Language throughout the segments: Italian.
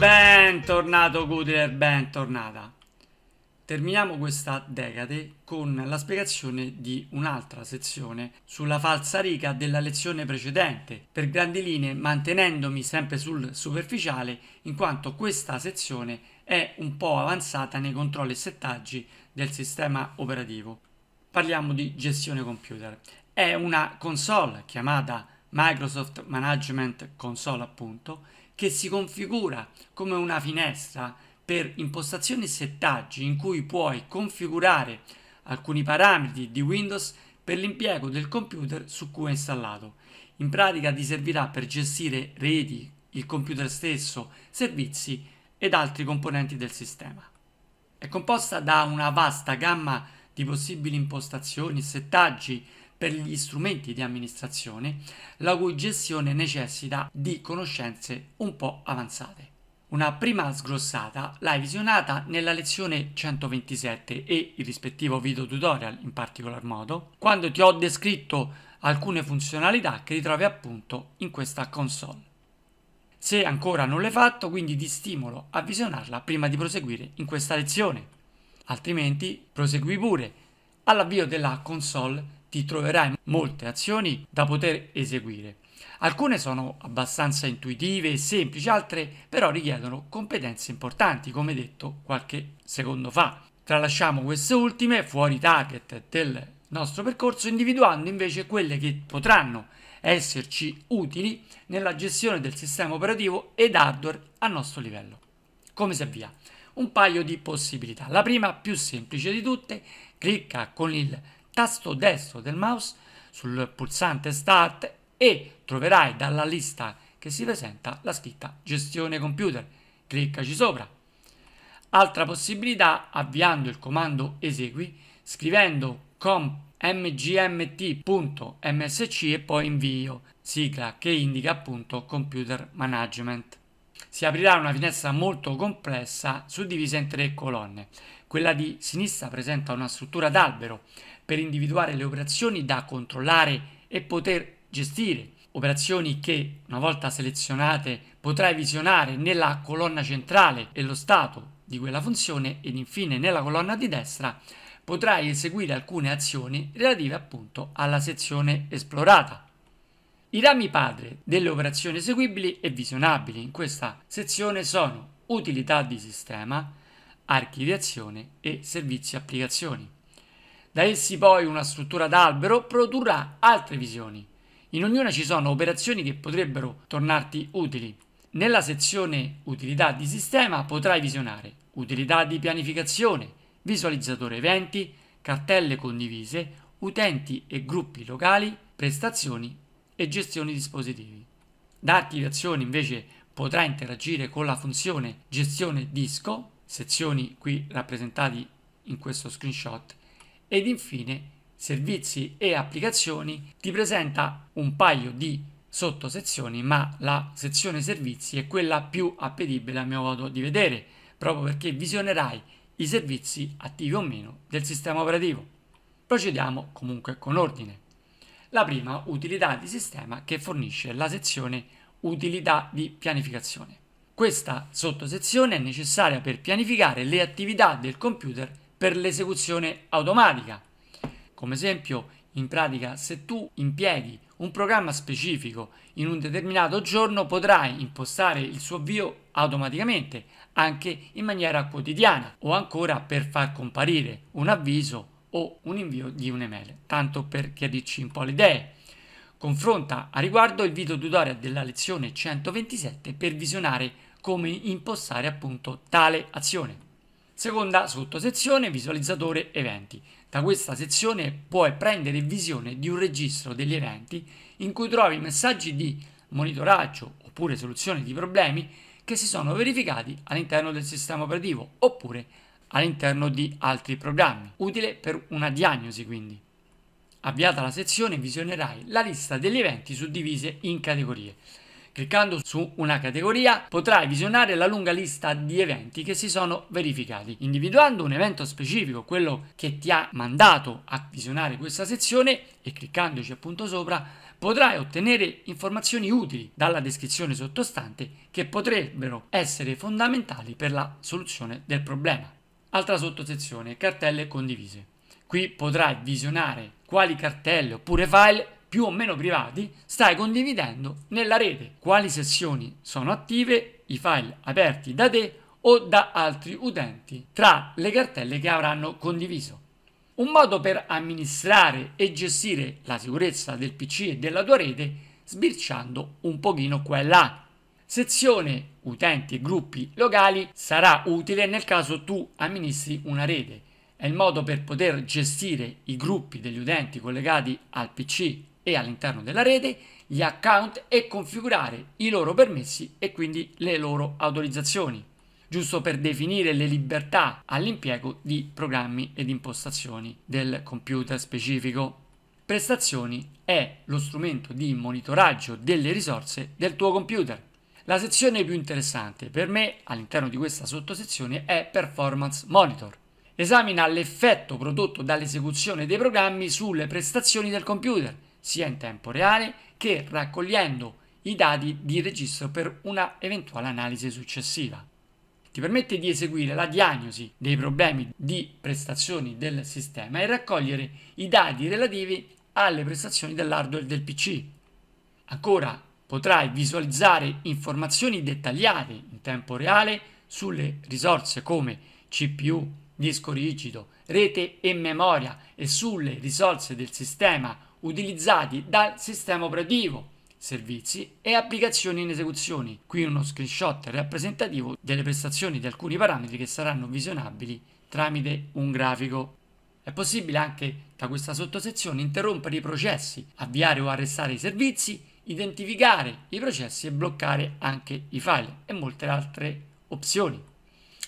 Bentornato Goodler, bentornata. Terminiamo questa decade con la spiegazione di un'altra sezione sulla falsariga della lezione precedente, per grandi linee mantenendomi sempre sul superficiale, in quanto questa sezione è un po' avanzata nei controlli e settaggi del sistema operativo. Parliamo di gestione computer. È una console chiamata Microsoft Management Console appunto, che si configura come una finestra per impostazioni e settaggi in cui puoi configurare alcuni parametri di Windows per l'impiego del computer su cui è installato. In pratica ti servirà per gestire reti, il computer stesso, servizi ed altri componenti del sistema. È composta da una vasta gamma di possibili impostazioni, e settaggi, per gli strumenti di amministrazione, la cui gestione necessita di conoscenze un po' avanzate. Una prima sgrossata l'hai visionata nella lezione 127 e il rispettivo video tutorial in particolar modo, quando ti ho descritto alcune funzionalità che ritrovi appunto in questa console. Se ancora non l'hai fatto, quindi ti stimolo a visionarla prima di proseguire in questa lezione. Altrimenti prosegui pure. All'avvio della console ti troverai molte azioni da poter eseguire. Alcune sono abbastanza intuitive e semplici, altre però richiedono competenze importanti, come detto qualche secondo fa. Tralasciamo queste ultime fuori target del nostro percorso, individuando invece quelle che potranno esserci utili nella gestione del sistema operativo ed hardware a nostro livello. Come si avvia? Un paio di possibilità. La prima, più semplice di tutte, clicca con il tasto destro del mouse sul pulsante Start e troverai dalla lista che si presenta la scritta Gestione computer. Cliccaci sopra. Altra possibilità, avviando il comando Esegui, scrivendo comp mgmt.msc e poi invio, sigla che indica appunto computer management. Si aprirà una finestra molto complessa suddivisa in tre colonne. Quella di sinistra presenta una struttura d'albero, per individuare le operazioni da controllare e poter gestire, operazioni che una volta selezionate potrai visionare nella colonna centrale e lo stato di quella funzione ed infine nella colonna di destra potrai eseguire alcune azioni relative appunto alla sezione esplorata. I rami padre delle operazioni eseguibili e visionabili in questa sezione sono utilità di sistema, archiviazione e servizi applicazioni da essi poi una struttura d'albero produrrà altre visioni. In ognuna ci sono operazioni che potrebbero tornarti utili. Nella sezione Utilità di sistema potrai visionare utilità di pianificazione, visualizzatore eventi, cartelle condivise, utenti e gruppi locali, prestazioni e gestione dispositivi. Da attivazione invece potrai interagire con la funzione gestione disco, sezioni qui rappresentate in questo screenshot, ed infine servizi e applicazioni ti presenta un paio di sottosezioni, ma la sezione servizi è quella più appetibile a mio modo di vedere, proprio perché visionerai i servizi attivi o meno del sistema operativo. Procediamo comunque con ordine. La prima utilità di sistema che fornisce la sezione utilità di pianificazione. Questa sottosezione è necessaria per pianificare le attività del computer per l'esecuzione automatica. Come esempio, in pratica, se tu impieghi un programma specifico in un determinato giorno, potrai impostare il suo avvio automaticamente, anche in maniera quotidiana, o ancora per far comparire un avviso o un invio di un'email, tanto per chiarirci un po' le idee. Confronta a riguardo il video tutorial della lezione 127 per visionare come impostare appunto tale azione. Seconda sottosezione, visualizzatore eventi. Da questa sezione puoi prendere visione di un registro degli eventi in cui trovi messaggi di monitoraggio oppure soluzione di problemi che si sono verificati all'interno del sistema operativo oppure all'interno di altri programmi. Utile per una diagnosi quindi. Avviata la sezione visionerai la lista degli eventi suddivise in categorie. Cliccando su una categoria potrai visionare la lunga lista di eventi che si sono verificati. Individuando un evento specifico, quello che ti ha mandato a visionare questa sezione e cliccandoci appunto sopra, potrai ottenere informazioni utili dalla descrizione sottostante che potrebbero essere fondamentali per la soluzione del problema. Altra sottosezione, cartelle condivise. Qui potrai visionare quali cartelle oppure file più o meno privati stai condividendo nella rete. Quali sessioni sono attive, i file aperti da te o da altri utenti tra le cartelle che avranno condiviso. Un modo per amministrare e gestire la sicurezza del PC e della tua rete sbirciando un pochino qua e là. Sezione utenti e gruppi locali sarà utile nel caso tu amministri una rete. È il modo per poter gestire i gruppi degli utenti collegati al PC e all'interno della rete gli account e configurare i loro permessi e quindi le loro autorizzazioni, giusto per definire le libertà all'impiego di programmi ed impostazioni del computer specifico. Prestazioni è lo strumento di monitoraggio delle risorse del tuo computer. La sezione più interessante per me all'interno di questa sottosezione è Performance Monitor. Esamina l'effetto prodotto dall'esecuzione dei programmi sulle prestazioni del computer sia in tempo reale che raccogliendo i dati di registro per una eventuale analisi successiva. Ti permette di eseguire la diagnosi dei problemi di prestazioni del sistema e raccogliere i dati relativi alle prestazioni dell'hardware del PC. Ancora potrai visualizzare informazioni dettagliate in tempo reale sulle risorse come CPU, disco rigido, rete e memoria e sulle risorse del sistema utilizzati dal sistema operativo, servizi e applicazioni in esecuzione. Qui uno screenshot rappresentativo delle prestazioni di alcuni parametri che saranno visionabili tramite un grafico. È possibile anche da questa sottosezione interrompere i processi, avviare o arrestare i servizi, identificare i processi e bloccare anche i file e molte altre opzioni.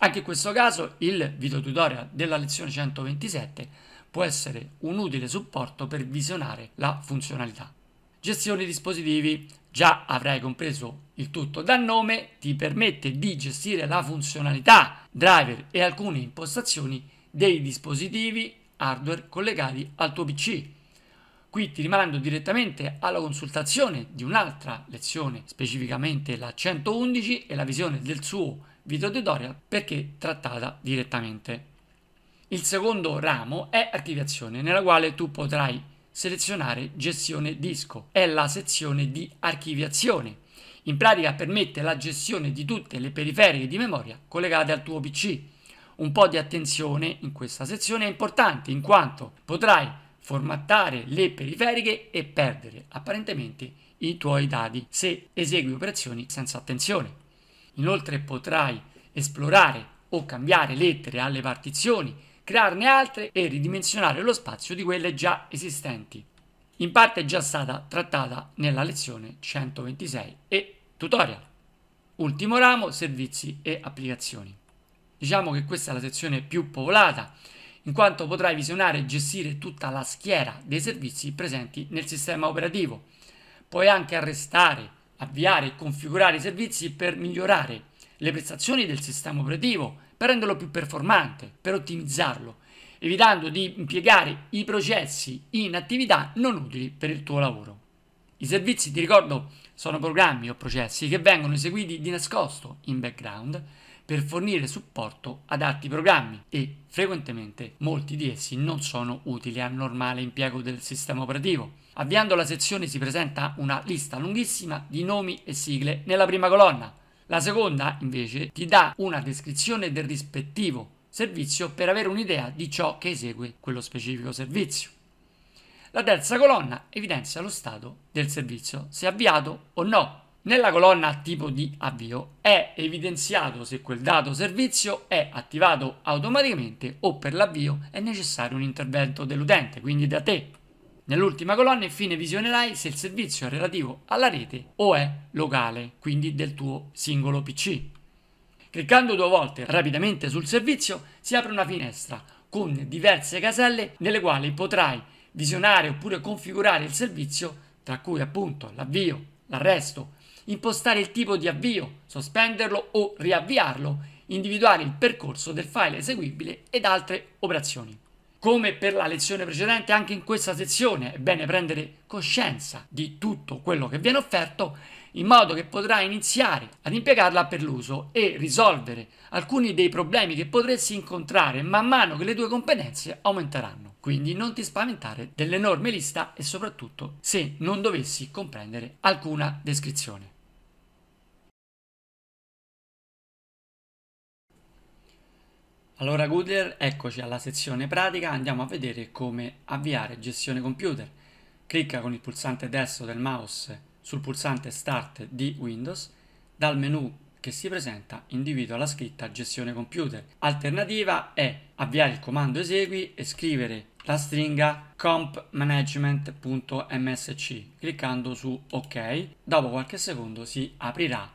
Anche in questo caso il video tutorial della lezione 127 può essere un utile supporto per visionare la funzionalità. Gestione dispositivi, già avrai compreso il tutto dal nome, ti permette di gestire la funzionalità, driver e alcune impostazioni dei dispositivi hardware collegati al tuo PC. Qui ti rimando direttamente alla consultazione di un'altra lezione, specificamente la 111 e la visione del suo video tutorial perché trattata direttamente. Il secondo ramo è archiviazione, nella quale tu potrai selezionare gestione disco. È la sezione di archiviazione. In pratica permette la gestione di tutte le periferiche di memoria collegate al tuo PC. Un po' di attenzione in questa sezione è importante in quanto potrai formattare le periferiche e perdere apparentemente i tuoi dati se esegui operazioni senza attenzione. Inoltre potrai esplorare o cambiare lettere alle partizioni crearne altre e ridimensionare lo spazio di quelle già esistenti. In parte è già stata trattata nella lezione 126 e tutorial. Ultimo ramo, servizi e applicazioni. Diciamo che questa è la sezione più popolata, in quanto potrai visionare e gestire tutta la schiera dei servizi presenti nel sistema operativo. Puoi anche arrestare, avviare e configurare i servizi per migliorare le prestazioni del sistema operativo per renderlo più performante, per ottimizzarlo, evitando di impiegare i processi in attività non utili per il tuo lavoro. I servizi, ti ricordo, sono programmi o processi che vengono eseguiti di nascosto in background per fornire supporto ad altri programmi e frequentemente molti di essi non sono utili al normale impiego del sistema operativo. Avviando la sezione si presenta una lista lunghissima di nomi e sigle nella prima colonna, la seconda, invece, ti dà una descrizione del rispettivo servizio per avere un'idea di ciò che esegue quello specifico servizio. La terza colonna evidenzia lo stato del servizio, se avviato o no. Nella colonna tipo di avvio è evidenziato se quel dato servizio è attivato automaticamente o per l'avvio è necessario un intervento dell'utente, quindi da te. Nell'ultima colonna infine visionerai se il servizio è relativo alla rete o è locale, quindi del tuo singolo PC. Cliccando due volte rapidamente sul servizio si apre una finestra con diverse caselle nelle quali potrai visionare oppure configurare il servizio, tra cui appunto l'avvio, l'arresto, impostare il tipo di avvio, sospenderlo o riavviarlo, individuare il percorso del file eseguibile ed altre operazioni. Come per la lezione precedente, anche in questa sezione è bene prendere coscienza di tutto quello che viene offerto in modo che potrai iniziare ad impiegarla per l'uso e risolvere alcuni dei problemi che potresti incontrare man mano che le tue competenze aumenteranno. Quindi non ti spaventare dell'enorme lista e soprattutto se non dovessi comprendere alcuna descrizione. Allora Goodler, eccoci alla sezione pratica, andiamo a vedere come avviare gestione computer. Clicca con il pulsante destro del mouse sul pulsante Start di Windows, dal menu che si presenta individua la scritta gestione computer. Alternativa è avviare il comando esegui e scrivere la stringa compmanagement.msc cliccando su ok dopo qualche secondo si aprirà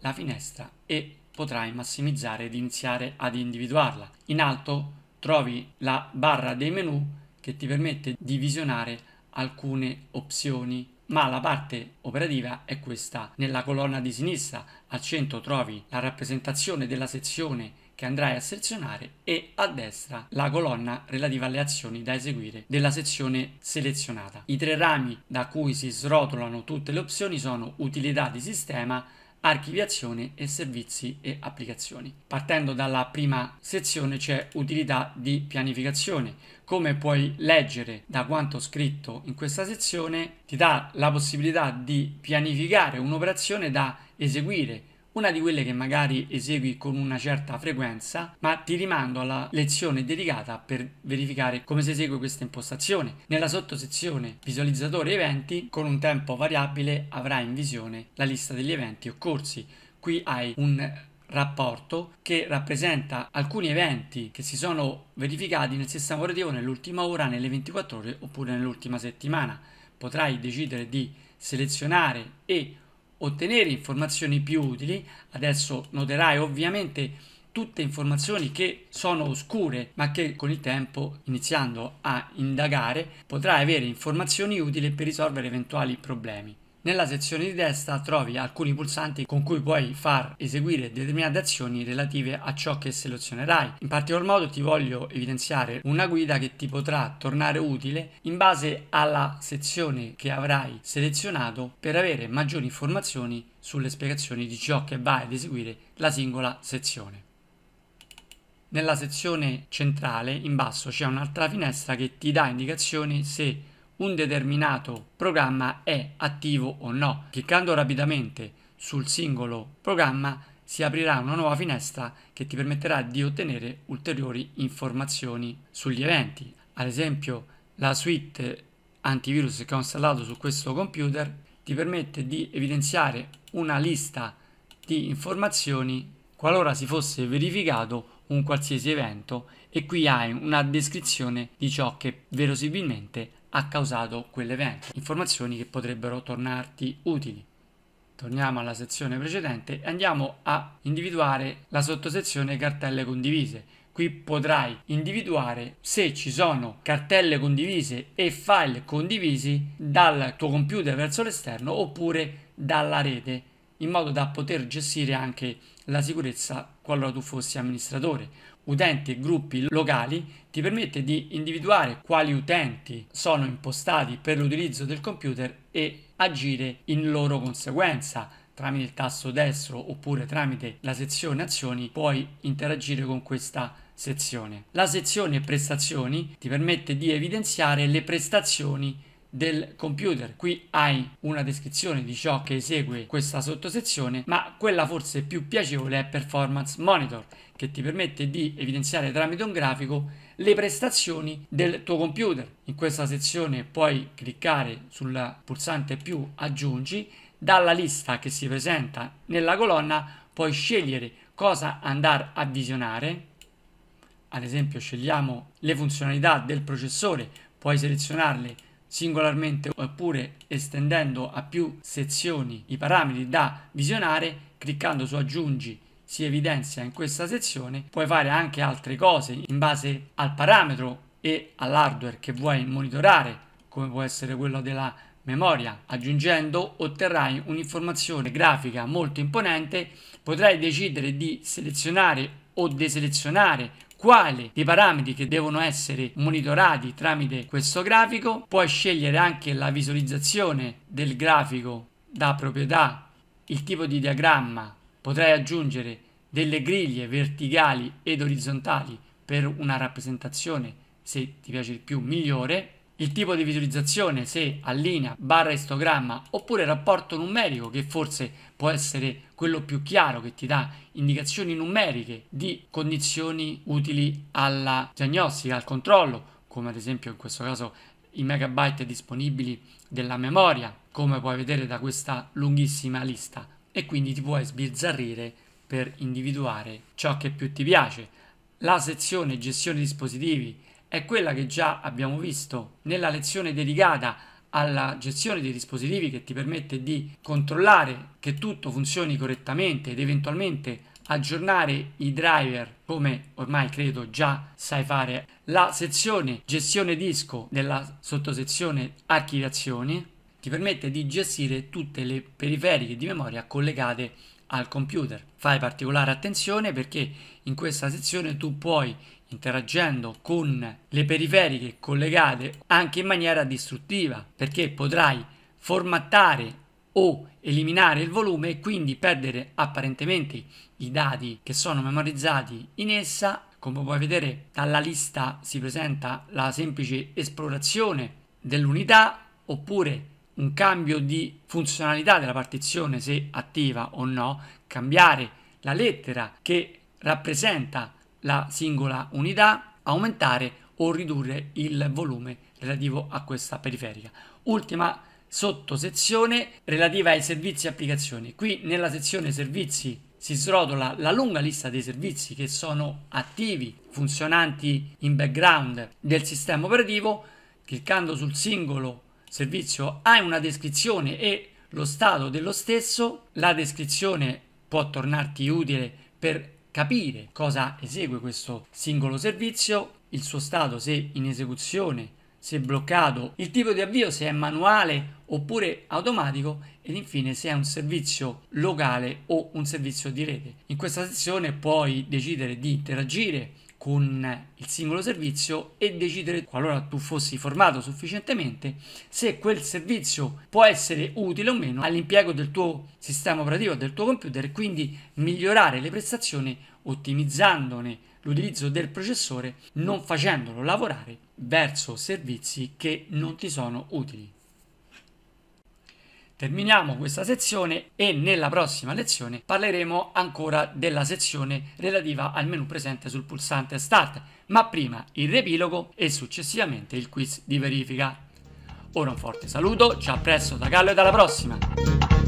la finestra e potrai massimizzare ed iniziare ad individuarla. In alto trovi la barra dei menu che ti permette di visionare alcune opzioni ma la parte operativa è questa. Nella colonna di sinistra al centro trovi la rappresentazione della sezione che andrai a selezionare e a destra la colonna relativa alle azioni da eseguire della sezione selezionata. I tre rami da cui si srotolano tutte le opzioni sono utilità di sistema, archiviazione e servizi e applicazioni. Partendo dalla prima sezione c'è utilità di pianificazione. Come puoi leggere da quanto scritto in questa sezione, ti dà la possibilità di pianificare un'operazione da eseguire una di quelle che magari esegui con una certa frequenza, ma ti rimando alla lezione dedicata per verificare come si esegue questa impostazione. Nella sottosezione visualizzatore eventi, con un tempo variabile avrai in visione la lista degli eventi occorsi. Qui hai un rapporto che rappresenta alcuni eventi che si sono verificati nel sistema operativo nell'ultima ora, nelle 24 ore oppure nell'ultima settimana. Potrai decidere di selezionare e ottenere informazioni più utili. Adesso noterai ovviamente tutte informazioni che sono oscure, ma che con il tempo, iniziando a indagare, potrai avere informazioni utili per risolvere eventuali problemi. Nella sezione di destra trovi alcuni pulsanti con cui puoi far eseguire determinate azioni relative a ciò che selezionerai. In particolar modo ti voglio evidenziare una guida che ti potrà tornare utile in base alla sezione che avrai selezionato per avere maggiori informazioni sulle spiegazioni di ciò che vai ad eseguire la singola sezione. Nella sezione centrale in basso c'è un'altra finestra che ti dà indicazioni se un determinato programma è attivo o no. Cliccando rapidamente sul singolo programma si aprirà una nuova finestra che ti permetterà di ottenere ulteriori informazioni sugli eventi. Ad esempio la suite antivirus che ho installato su questo computer ti permette di evidenziare una lista di informazioni qualora si fosse verificato un qualsiasi evento e qui hai una descrizione di ciò che verosimilmente ha causato quell'evento, informazioni che potrebbero tornarti utili. Torniamo alla sezione precedente e andiamo a individuare la sottosezione cartelle condivise. Qui potrai individuare se ci sono cartelle condivise e file condivisi dal tuo computer verso l'esterno oppure dalla rete in modo da poter gestire anche la sicurezza qualora tu fossi amministratore utenti e gruppi locali ti permette di individuare quali utenti sono impostati per l'utilizzo del computer e agire in loro conseguenza. Tramite il tasto destro oppure tramite la sezione azioni puoi interagire con questa sezione. La sezione prestazioni ti permette di evidenziare le prestazioni del computer. Qui hai una descrizione di ciò che esegue questa sottosezione, ma quella forse più piacevole è Performance Monitor, che ti permette di evidenziare tramite un grafico le prestazioni del tuo computer. In questa sezione puoi cliccare sul pulsante più aggiungi, dalla lista che si presenta nella colonna puoi scegliere cosa andare a visionare. Ad esempio scegliamo le funzionalità del processore, puoi selezionarle singolarmente oppure estendendo a più sezioni i parametri da visionare, cliccando su aggiungi si evidenzia in questa sezione, puoi fare anche altre cose in base al parametro e all'hardware che vuoi monitorare, come può essere quello della memoria. Aggiungendo otterrai un'informazione grafica molto imponente, potrai decidere di selezionare o deselezionare quali dei parametri che devono essere monitorati tramite questo grafico, puoi scegliere anche la visualizzazione del grafico da proprietà, il tipo di diagramma, potrai aggiungere delle griglie verticali ed orizzontali per una rappresentazione, se ti piace di più, migliore il tipo di visualizzazione, se allinea, barra istogramma oppure rapporto numerico che forse può essere quello più chiaro che ti dà indicazioni numeriche di condizioni utili alla diagnostica, al controllo, come ad esempio in questo caso i megabyte disponibili della memoria, come puoi vedere da questa lunghissima lista e quindi ti puoi sbizzarrire per individuare ciò che più ti piace. La sezione gestione dispositivi è quella che già abbiamo visto nella lezione dedicata alla gestione dei dispositivi che ti permette di controllare che tutto funzioni correttamente ed eventualmente aggiornare i driver come ormai credo già sai fare la sezione gestione disco della sottosezione archiviazioni ti permette di gestire tutte le periferiche di memoria collegate al computer fai particolare attenzione perché in questa sezione tu puoi interagendo con le periferiche collegate anche in maniera distruttiva, perché potrai formattare o eliminare il volume e quindi perdere apparentemente i dati che sono memorizzati in essa. Come puoi vedere dalla lista si presenta la semplice esplorazione dell'unità oppure un cambio di funzionalità della partizione se attiva o no, cambiare la lettera che rappresenta la singola unità, aumentare o ridurre il volume relativo a questa periferica. Ultima sottosezione relativa ai servizi e applicazioni. Qui nella sezione servizi si srotola la lunga lista dei servizi che sono attivi, funzionanti in background del sistema operativo. Cliccando sul singolo servizio hai una descrizione e lo stato dello stesso. La descrizione può tornarti utile per capire cosa esegue questo singolo servizio, il suo stato se in esecuzione, se bloccato, il tipo di avvio se è manuale oppure automatico ed infine se è un servizio locale o un servizio di rete. In questa sezione puoi decidere di interagire con il singolo servizio e decidere qualora tu fossi formato sufficientemente se quel servizio può essere utile o meno all'impiego del tuo sistema operativo del tuo computer e quindi migliorare le prestazioni ottimizzandone l'utilizzo del processore non facendolo lavorare verso servizi che non ti sono utili. Terminiamo questa sezione e nella prossima lezione parleremo ancora della sezione relativa al menu presente sul pulsante Start, ma prima il riepilogo e successivamente il quiz di verifica. Ora un forte saluto, ci appresso da Gallo e dalla prossima!